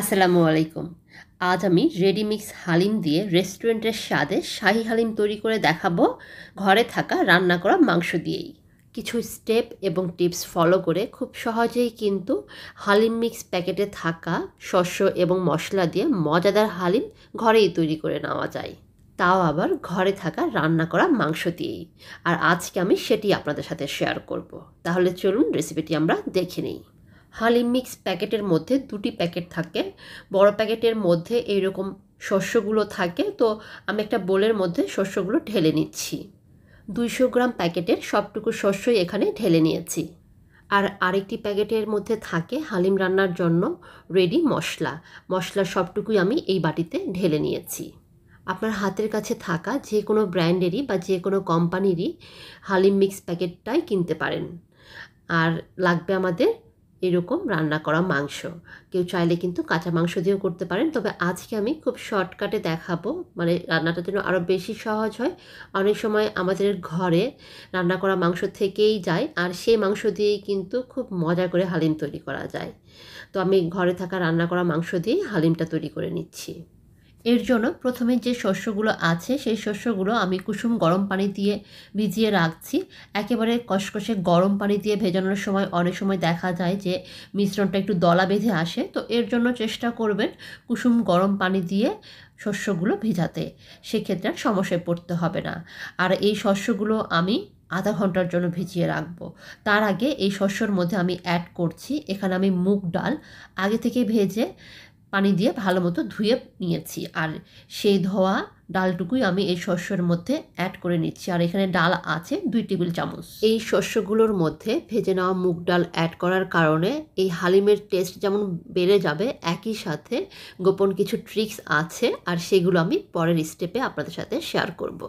আসসালামু আলাইকুম আজ আমি রেডিমিক্স হালিম দিয়ে রেস্টুরেন্টের স্বাদে শাহি হালিম তৈরি করে দেখাবো ঘরে থাকা রান্না করা মাংস দিয়েই কিছু স্টেপ এবং টিপস ফলো করে খুব সহজেই কিন্তু হালিম মিক্স প্যাকেটে থাকা শস্য এবং মশলা দিয়ে মজাদার হালিম ঘরেই তৈরি করে নেওয়া যায় তাও আবার ঘরে থাকা রান্না করা মাংস দিয়েই আর আজকে আমি সেটি আপনাদের সাথে শেয়ার করব। তাহলে চলুন রেসিপিটি আমরা দেখে নিই হালিম মিক্স প্যাকেটের মধ্যে দুটি প্যাকেট থাকে বড় প্যাকেটের মধ্যে এইরকম শস্যগুলো থাকে তো আমি একটা বোলের মধ্যে শস্যগুলো ঢেলে নিচ্ছি দুইশো গ্রাম প্যাকেটের সবটুকু শস্যই এখানে ঢেলে নিয়েছি আর আরেকটি প্যাকেটের মধ্যে থাকে হালিম রান্নার জন্য রেডি মশলা মশলা সবটুকুই আমি এই বাটিতে ঢেলে নিয়েছি আপনার হাতের কাছে থাকা যে কোনো ব্র্যান্ডেরই বা যে কোনো কোম্পানিরই হালিম মিক্স প্যাকেটটাই কিনতে পারেন আর লাগবে আমাদের এরকম রান্না করা মাংস কেউ চাইলে কিন্তু কাঁচা মাংস দিয়েও করতে পারেন তবে আজকে আমি খুব শর্টকাটে দেখাবো মানে রান্নাটা যেন আরও বেশি সহজ হয় অনেক সময় আমাদের ঘরে রান্না করা মাংস থেকেই যায় আর সেই মাংস দিয়েই কিন্তু খুব মজা করে হালিম তৈরি করা যায় তো আমি ঘরে থাকা রান্না করা মাংস দিয়েই হালিমটা তৈরি করে নিচ্ছি এর জন্য প্রথমে যে শস্যগুলো আছে সেই শস্যগুলো আমি কুসুম গরম পানি দিয়ে ভিজিয়ে রাখছি একেবারে কষকষে গরম পানি দিয়ে ভেজানোর সময় অনেক সময় দেখা যায় যে মিশ্রণটা একটু দলা বেঁধে আসে তো এর জন্য চেষ্টা করবেন কুসুম গরম পানি দিয়ে শস্যগুলো ভিজাতে সেক্ষেত্রে আর সমস্যায় পড়তে হবে না আর এই শস্যগুলো আমি আধা ঘন্টার জন্য ভিজিয়ে রাখবো তার আগে এই শস্যর মধ্যে আমি অ্যাড করছি এখানে আমি মুগ ডাল আগে থেকে ভেজে পানি দিয়ে ভালো মতো ধুয়ে নিয়েছি আর সেই ধোয়া ডালটুকুই আমি এই শস্যের মধ্যে অ্যাড করে নিচ্ছি আর এখানে ডাল আছে দুই টেবিল চামচ এই শস্যগুলোর মধ্যে ভেজে নেওয়া মুগ ডাল অ্যাড করার কারণে এই হালিমের টেস্ট যেমন বেড়ে যাবে একই সাথে গোপন কিছু ট্রিক্স আছে আর সেগুলো আমি পরের স্টেপে আপনাদের সাথে শেয়ার করব।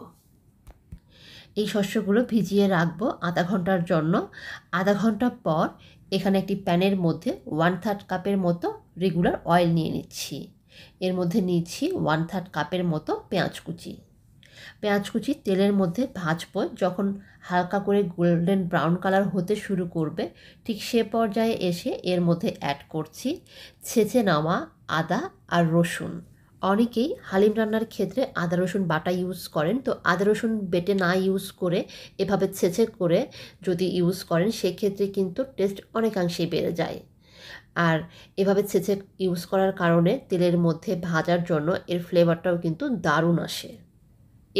এই শস্যগুলো ভিজিয়ে রাখবো আধা ঘন্টার জন্য আধা ঘন্টা পর এখানে একটি প্যানের মধ্যে ওয়ান থার্ড কাপের মতো রেগুলার অয়েল নিয়ে নিচ্ছি এর মধ্যে নিচ্ছি ওয়ান থার্ড কাপের মতো পেঁয়াজ কুচি পেঁয়াজ কুচি তেলের মধ্যে ভাজবো যখন হালকা করে গোল্ডেন ব্রাউন কালার হতে শুরু করবে ঠিক সে পর্যায়ে এসে এর মধ্যে অ্যাড করছি ছেঁচে নেওয়া আদা আর রসুন অনেকেই হালিম রান্নার ক্ষেত্রে আদা রসুন বাটা ইউজ করেন তো আদা রসুন বেটে না ইউজ করে এভাবে ছেঁচে করে যদি ইউজ করেন সেক্ষেত্রে কিন্তু টেস্ট অনেকাংশেই বেড়ে যায় আর এভাবে ছেঁচে ইউজ করার কারণে তেলের মধ্যে ভাজার জন্য এর ফ্লেভারটাও কিন্তু দারুণ আসে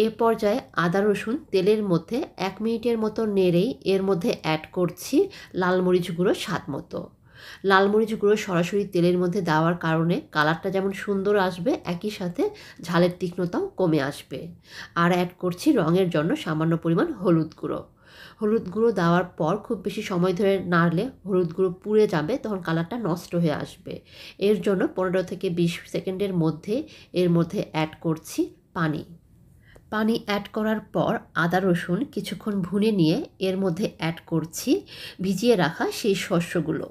এ পর্যায়ে আদা রসুন তেলের মধ্যে এক মিনিটের মতো নেড়েই এর মধ্যে অ্যাড করছি লাল মরিচ গুঁড়ো স্বাদ মতো লাল মরিচ গুঁড়ো সরাসরি তেলের মধ্যে দেওয়ার কারণে কালারটা যেমন সুন্দর আসবে একই সাথে ঝালের তীক্ষ্ণতাও কমে আসবে আর অ্যাড করছি রঙের জন্য সামান্য পরিমাণ হলুদ গুঁড়ো হলুদ গুঁড়ো দেওয়ার পর খুব বেশি সময় ধরে নাড়লে হলুদ গুঁড়ো পুড়ে যাবে তখন কালারটা নষ্ট হয়ে আসবে এর জন্য পনেরো থেকে বিশ সেকেন্ডের মধ্যে এর মধ্যে অ্যাড করছি পানি পানি অ্যাড করার পর আদা রসুন কিছুক্ষণ ভুনে নিয়ে এর মধ্যে অ্যাড করছি ভিজিয়ে রাখা সেই শস্যগুলো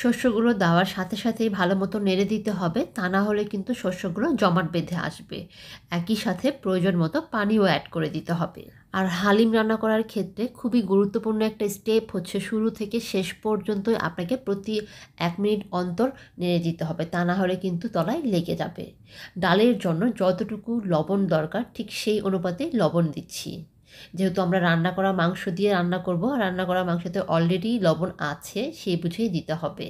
শস্যগুলো দেওয়ার সাথে সাথেই ভালো মতো নেড়ে দিতে হবে তা না হলে কিন্তু শস্যগুলো জমাট বেঁধে আসবে একই সাথে প্রয়োজন মতো পানিও অ্যাড করে দিতে হবে আর হালিম রান্না করার ক্ষেত্রে খুবই গুরুত্বপূর্ণ একটা স্টেপ হচ্ছে শুরু থেকে শেষ পর্যন্ত আপনাকে প্রতি এক মিনিট অন্তর নেড়ে দিতে হবে তা না হলে কিন্তু তলায় লেগে যাবে ডালের জন্য যতটুকু লবণ দরকার ঠিক সেই অনুপাতে লবণ দিচ্ছি যেহেতু আমরা রান্না করা মাংস দিয়ে রান্না করব রান্না করা মাংসতে অলরেডি লবণ আছে সেই বুঝেই দিতে হবে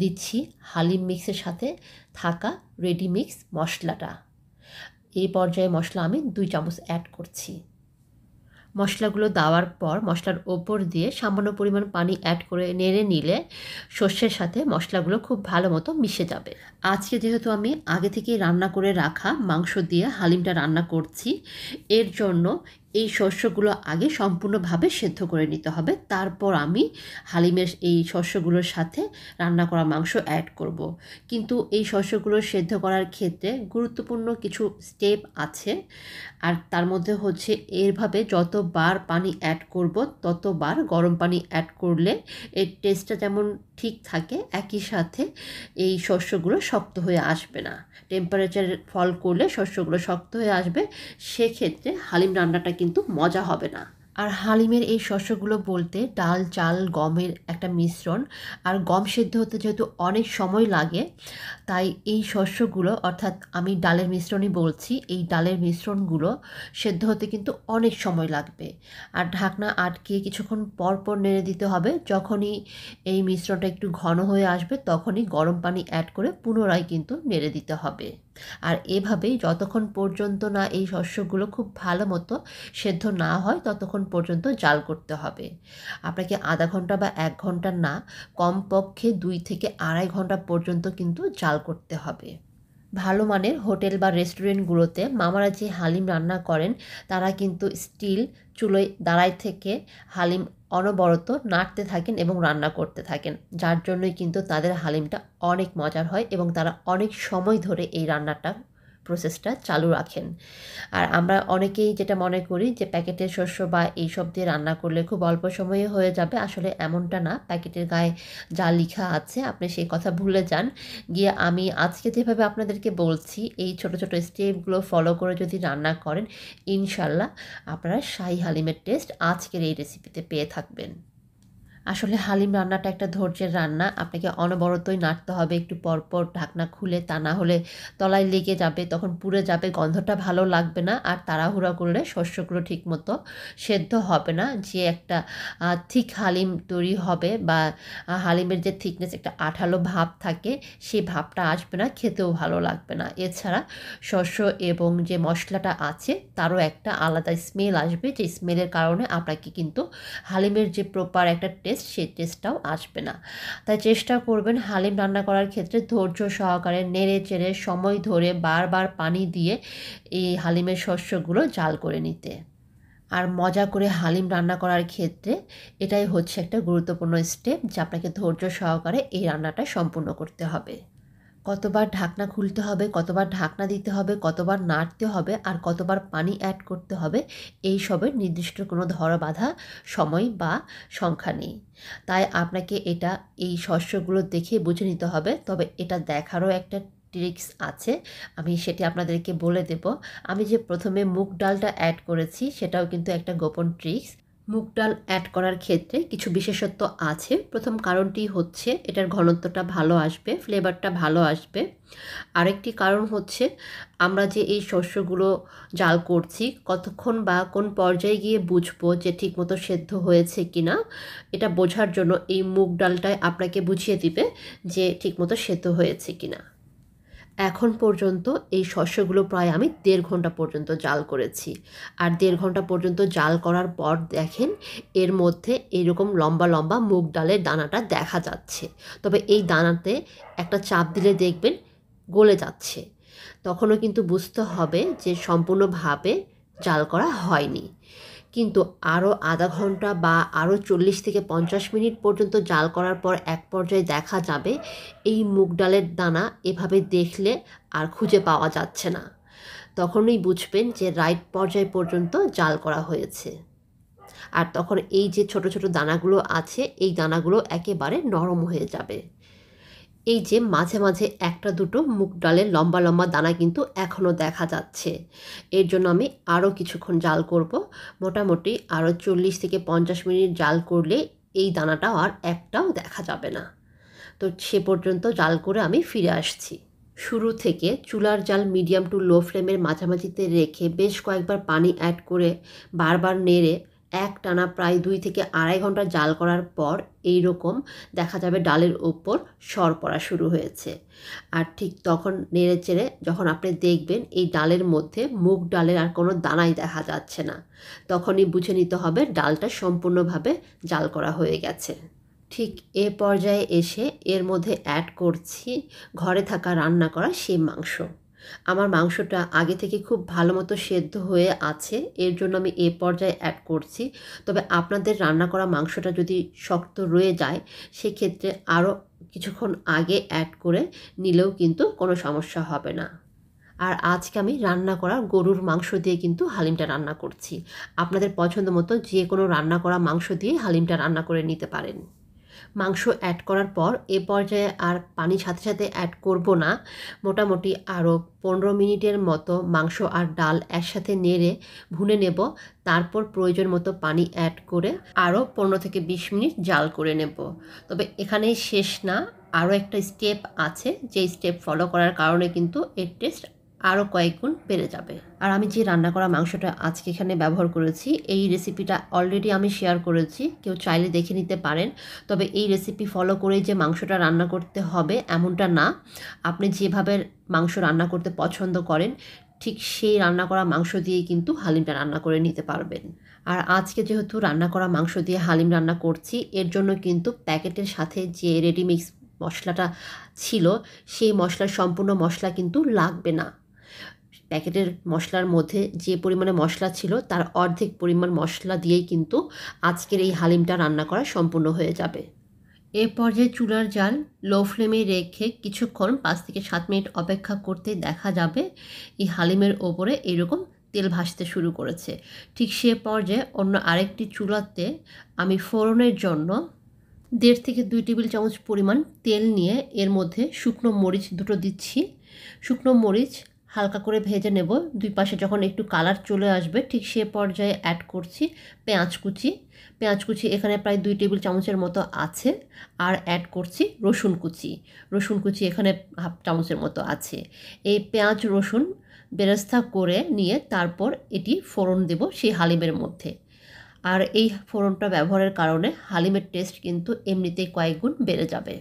দিচ্ছি হালিম মিক্সের সাথে থাকা রেডি মিক্স মশলাটা এই পর্যায়ে মশলা আমি দুই চামচ অ্যাড করছি মশলাগুলো দেওয়ার পর মশলার ওপর দিয়ে সামান্য পরিমাণ পানি অ্যাড করে নেড়ে নিলে সর্ষের সাথে মশলাগুলো খুব ভালো মতো মিশে যাবে আজকে যেহেতু আমি আগে থেকে রান্না করে রাখা মাংস দিয়ে হালিমটা রান্না করছি এর জন্য এই শস্যগুলো আগে সম্পূর্ণভাবে সেদ্ধ করে নিতে হবে তারপর আমি হালিমের এই শস্যগুলোর সাথে রান্না করা মাংস অ্যাড করব। কিন্তু এই শস্যগুলো সেদ্ধ করার ক্ষেত্রে গুরুত্বপূর্ণ কিছু স্টেপ আছে আর তার মধ্যে হচ্ছে এরভাবে যতবার পানি অ্যাড করব ততবার গরম পানি অ্যাড করলে এর টেস্টটা যেমন ঠিক থাকে একই সাথে এই শস্যগুলো শক্ত হয়ে আসবে না টেম্পারেচার ফল করলে শস্যগুলো শক্ত হয়ে আসবে সেক্ষেত্রে হালিম রান্নাটা কিন্তু মজা হবে না আর হালিমের এই শস্যগুলো বলতে ডাল চাল গমের একটা মিশ্রণ আর গম সেদ্ধ হতে যেহেতু অনেক সময় লাগে তাই এই শস্যগুলো অর্থাৎ আমি ডালের মিশ্রণই বলছি এই ডালের মিশ্রণগুলো সেদ্ধ হতে কিন্তু অনেক সময় লাগবে আর ঢাকনা আটকে কিছুক্ষণ পর পর নেড়ে দিতে হবে যখনই এই মিশ্রণটা একটু ঘন হয়ে আসবে তখনই গরম পানি অ্যাড করে পুনরায় কিন্তু নেড়ে দিতে হবে আর এভাবেই যতক্ষণ পর্যন্ত না এই শস্যগুলো খুব ভালো মতো সেদ্ধ না হয় ততক্ষণ পর্যন্ত জাল করতে হবে আপনাকে আধা ঘন্টা বা এক ঘন্টা না কমপক্ষে দুই থেকে আড়াই ঘন্টা পর্যন্ত কিন্তু জাল করতে হবে ভালো মানের হোটেল বা রেস্টুরেন্টগুলোতে মামারা যে হালিম রান্না করেন তারা কিন্তু স্টিল চুলোয় দাঁড়াই থেকে হালিম অনবরত নাড়তে থাকেন এবং রান্না করতে থাকেন যার জন্যই কিন্তু তাদের হালিমটা অনেক মজার হয় এবং তারা অনেক সময় ধরে এই রান্নাটা প্রসেসটা চালু রাখেন আর আমরা অনেকেই যেটা মনে করি যে প্যাকেটের শস্য বা এইসব দিয়ে রান্না করলে খুব অল্প সময়ে হয়ে যাবে আসলে এমনটা না প্যাকেটের গায়ে যা লেখা আছে আপনি সেই কথা ভুলে যান গিয়ে আমি আজকে যেভাবে আপনাদেরকে বলছি এই ছোট ছোট স্টেপগুলো ফলো করে যদি রান্না করেন ইনশাল্লাহ আপনারা শাহি হালিমের টেস্ট আজকের এই রেসিপিতে পেয়ে থাকবেন আসলে হালিম রান্নাটা একটা ধৈর্যের রান্না আপনাকে অনবরতই নাড়তে হবে একটু পরপর ঢাকনা খুলে তা না হলে তলায় লেগে যাবে তখন পুড়ে যাবে গন্ধটা ভালো লাগবে না আর তাড়াহুড়া করলে শস্যগুলো ঠিকমতো সেদ্ধ হবে না যে একটা থিক হালিম তৈরি হবে বা হালিমের যে থিকনেস একটা আঠালো ভাব থাকে সেই ভাবটা আসবে না খেতেও ভালো লাগবে না এছাড়া শস্য এবং যে মশলাটা আছে তারও একটা আলাদা স্মেল আসবে যে স্মেলের কারণে আপনাকে কিন্তু হালিমের যে প্রপার একটা টেস্ট টেস্ট সেই টেস্টটাও আসবে না তাই চেষ্টা করবেন হালিম রান্না করার ক্ষেত্রে ধৈর্য সহকারে নেড়ে চেড়ে সময় ধরে বারবার পানি দিয়ে এই হালিমের শস্যগুলো জাল করে নিতে আর মজা করে হালিম রান্না করার ক্ষেত্রে এটাই হচ্ছে একটা গুরুত্বপূর্ণ স্টেপ যা আপনাকে ধৈর্য সহকারে এই রান্নাটা সম্পূর্ণ করতে হবে কতবার ঢাকনা খুলতে হবে কতবার ঢাকনা দিতে হবে কতবার নাড়তে হবে আর কতবার পানি অ্যাড করতে হবে এই সবের নির্দিষ্ট কোনো ধরা বাঁধা সময় বা সংখ্যা নেই তাই আপনাকে এটা এই শস্যগুলো দেখে বুঝে নিতে হবে তবে এটা দেখারও একটা ট্রিক্স আছে আমি সেটি আপনাদেরকে বলে দেব আমি যে প্রথমে মুগ ডালটা অ্যাড করেছি সেটাও কিন্তু একটা গোপন ট্রিক্স মুগ ডাল অ্যাড করার ক্ষেত্রে কিছু বিশেষত্ব আছে প্রথম কারণটি হচ্ছে এটার ঘনত্বটা ভালো আসবে ফ্লেভারটা ভালো আসবে আরেকটি কারণ হচ্ছে আমরা যে এই শস্যগুলো জাল করছি কতক্ষণ বা কোন পর্যায়ে গিয়ে বুঝবো যে ঠিকমতো সেদ্ধ হয়েছে কি না এটা বোঝার জন্য এই মুগ ডালটাই আপনাকে বুঝিয়ে দিবে যে ঠিকমতো সেদ্ধ হয়েছে কি না এখন পর্যন্ত এই শস্যগুলো প্রায় আমি দেড় ঘন্টা পর্যন্ত জাল করেছি আর দেড় ঘন্টা পর্যন্ত জাল করার পর দেখেন এর মধ্যে এরকম লম্বা লম্বা মুগ ডালের দানাটা দেখা যাচ্ছে তবে এই দানাতে একটা চাপ দিলে দেখবেন গলে যাচ্ছে তখনও কিন্তু বুঝতে হবে যে সম্পূর্ণভাবে জাল করা হয়নি কিন্তু আরও আধা ঘন্টা বা আরও চল্লিশ থেকে পঞ্চাশ মিনিট পর্যন্ত জাল করার পর এক পর্যায়ে দেখা যাবে এই মুগ ডালের দানা এভাবে দেখলে আর খুঁজে পাওয়া যাচ্ছে না তখনই বুঝবেন যে রাইট পর্যায় পর্যন্ত জাল করা হয়েছে আর তখন এই যে ছোট ছোট দানাগুলো আছে এই দানাগুলো একেবারে নরম হয়ে যাবে এই যে মাঝে মাঝে একটা দুটো মুগ ডালের লম্বা লম্বা দানা কিন্তু এখনও দেখা যাচ্ছে এর জন্য আমি আরও কিছুক্ষণ জাল করব মোটামুটি আরও চল্লিশ থেকে পঞ্চাশ মিনিট জাল করলে এই দানাটাও আর একটাও দেখা যাবে না তো সে পর্যন্ত জাল করে আমি ফিরে আসছি শুরু থেকে চুলার জাল মিডিয়াম টু লো ফ্লেমের মাঝামাঝিতে রেখে বেশ কয়েকবার পানি অ্যাড করে বারবার নেড়ে এক টানা প্রায় দুই থেকে আড়াই ঘন্টা জাল করার পর এই রকম দেখা যাবে ডালের ওপর সর পড়া শুরু হয়েছে আর ঠিক তখন নেড়ে চেড়ে যখন আপনি দেখবেন এই ডালের মধ্যে মুগ ডালের আর কোনো দানাই দেখা যাচ্ছে না তখনই বুঝে নিতে হবে ডালটা সম্পূর্ণভাবে জাল করা হয়ে গেছে ঠিক এ পর্যায়ে এসে এর মধ্যে অ্যাড করছি ঘরে থাকা রান্না করা সেই মাংস আমার মাংসটা আগে থেকে খুব ভালো মতো সেদ্ধ হয়ে আছে এর জন্য আমি এ পর্যায়ে অ্যাড করছি তবে আপনাদের রান্না করা মাংসটা যদি শক্ত রয়ে যায় সেক্ষেত্রে আরও কিছুক্ষণ আগে অ্যাড করে নিলেও কিন্তু কোনো সমস্যা হবে না আর আজকে আমি রান্না করা গরুর মাংস দিয়ে কিন্তু হালিমটা রান্না করছি আপনাদের পছন্দ মতো যে কোনো রান্না করা মাংস দিয়ে হালিমটা রান্না করে নিতে পারেন মাংস অ্যাড করার পর এ পর্যায়ে আর পানি সাথে সাথে অ্যাড করব না মোটামুটি আরও পনেরো মিনিটের মতো মাংস আর ডাল একসাথে নেড়ে ভুনে নেব তারপর প্রয়োজন মতো পানি অ্যাড করে আরও পনেরো থেকে বিশ মিনিট জাল করে নেব তবে এখানেই শেষ না আরও একটা স্টেপ আছে যেই স্টেপ ফলো করার কারণে কিন্তু এর টেস্ট আরও কয়েকগুণ বেড়ে যাবে আর আমি যে রান্না করা মাংসটা আজকে এখানে ব্যবহার করেছি এই রেসিপিটা অলরেডি আমি শেয়ার করেছি কেউ চাইলে দেখে নিতে পারেন তবে এই রেসিপি ফলো করে যে মাংসটা রান্না করতে হবে এমনটা না আপনি যেভাবে মাংস রান্না করতে পছন্দ করেন ঠিক সেই রান্না করা মাংস দিয়েই কিন্তু হালিমটা রান্না করে নিতে পারবেন আর আজকে যেহেতু রান্না করা মাংস দিয়ে হালিম রান্না করছি এর জন্য কিন্তু প্যাকেটের সাথে যে রেডিমিক্স মশলাটা ছিল সেই মশলার সম্পূর্ণ মশলা কিন্তু লাগবে না প্যাকেটের মশলার মধ্যে যে পরিমাণে মশলা ছিল তার অর্ধেক পরিমাণ মশলা দিয়েই কিন্তু আজকের এই হালিমটা রান্না করা সম্পূর্ণ হয়ে যাবে এ পর্যায়ে চুলার জাল লো ফ্লেমে রেখে কিছুক্ষণ পাঁচ থেকে সাত মিনিট অপেক্ষা করতে দেখা যাবে এই হালিমের ওপরে এরকম তেল ভাসতে শুরু করেছে ঠিক সে পর্যায়ে অন্য আরেকটি চুলাতে আমি ফোড়নের জন্য দেড় থেকে দুই টেবিল চামচ পরিমাণ তেল নিয়ে এর মধ্যে শুকনো মরিচ দুটো দিচ্ছি শুকনো মরিচ হালকা করে ভেজে নেব দুই পাশে যখন একটু কালার চলে আসবে ঠিক সে পর্যায়ে অ্যাড করছি পেঁয়াজ কুচি পেঁয়াজ কুচি এখানে প্রায় দুই টেবিল চামচের মতো আছে আর অ্যাড করছি রসুন কুচি রসুন কুচি এখানে হাফ চামচের মতো আছে এই পেঁয়াজ রসুন বেরস্তা করে নিয়ে তারপর এটি ফোড়ন দেব সেই হালিমের মধ্যে আর এই ফোড়নটা ব্যবহারের কারণে হালিমের টেস্ট কিন্তু এমনিতেই কয়েক গুণ বেড়ে যাবে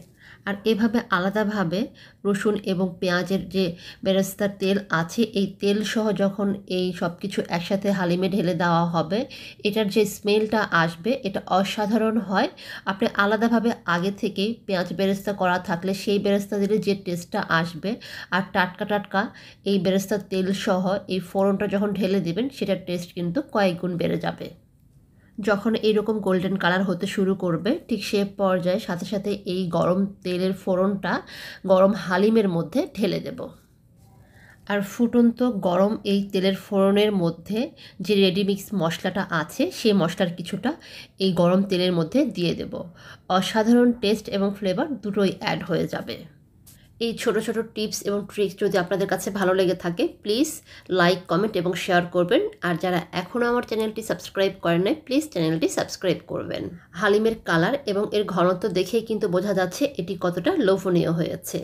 আর এভাবে আলাদাভাবে রসুন এবং পেঁয়াজের যে বেরেস্তার তেল আছে এই তেল সহ যখন এই সব কিছু একসাথে হালিমে ঢেলে দেওয়া হবে এটার যে স্মেলটা আসবে এটা অসাধারণ হয় আপনি আলাদাভাবে আগে থেকেই পেঁয়াজ বেরেস্তা করা থাকলে সেই বেরেস্তা দিলে যে টেস্টটা আসবে আর টাটকা টাটকা এই বেরেস্তার তেল সহ এই ফোড়নটা যখন ঢেলে দেবেন সেটার টেস্ট কিন্তু কয়েক গুণ বেড়ে যাবে যখন এরকম গোল্ডেন কালার হতে শুরু করবে ঠিক সে পর্যায়ে সাথে সাথে এই গরম তেলের ফোড়নটা গরম হালিমের মধ্যে ঢেলে দেব আর ফুটন্ত গরম এই তেলের ফোড়নের মধ্যে যে রেডিমিক্স মশলাটা আছে সেই মশলার কিছুটা এই গরম তেলের মধ্যে দিয়ে দেব অসাধারণ টেস্ট এবং ফ্লেভার দুটোই অ্যাড হয়ে যাবে এই ছোট ছোট টিপস এবং ট্রিক্স যদি আপনাদের কাছে ভালো লেগে থাকে প্লিজ লাইক কমেন্ট এবং শেয়ার করবেন আর যারা এখনও আমার চ্যানেলটি সাবস্ক্রাইব করেন নাই প্লিজ চ্যানেলটি সাবস্ক্রাইব করবেন হালিমের কালার এবং এর ঘনত্ব দেখেই কিন্তু বোঝা যাচ্ছে এটি কতটা লোভনীয় হয়েছে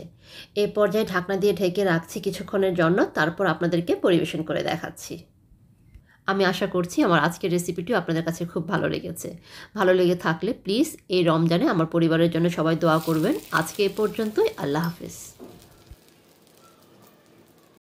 এ পর্যায়ে ঢাকনা দিয়ে ঢেকে রাখছি কিছুক্ষণের জন্য তারপর আপনাদেরকে পরিবেশন করে দেখাচ্ছি আমি আশা করছি আমার আজকের রেসিপিটিও আপনাদের কাছে খুব ভালো লেগেছে ভালো লেগে থাকলে প্লিজ এই রমজানে আমার পরিবারের জন্য সবাই দোয়া করবেন আজকে এ পর্যন্তই আল্লাহ হাফেজ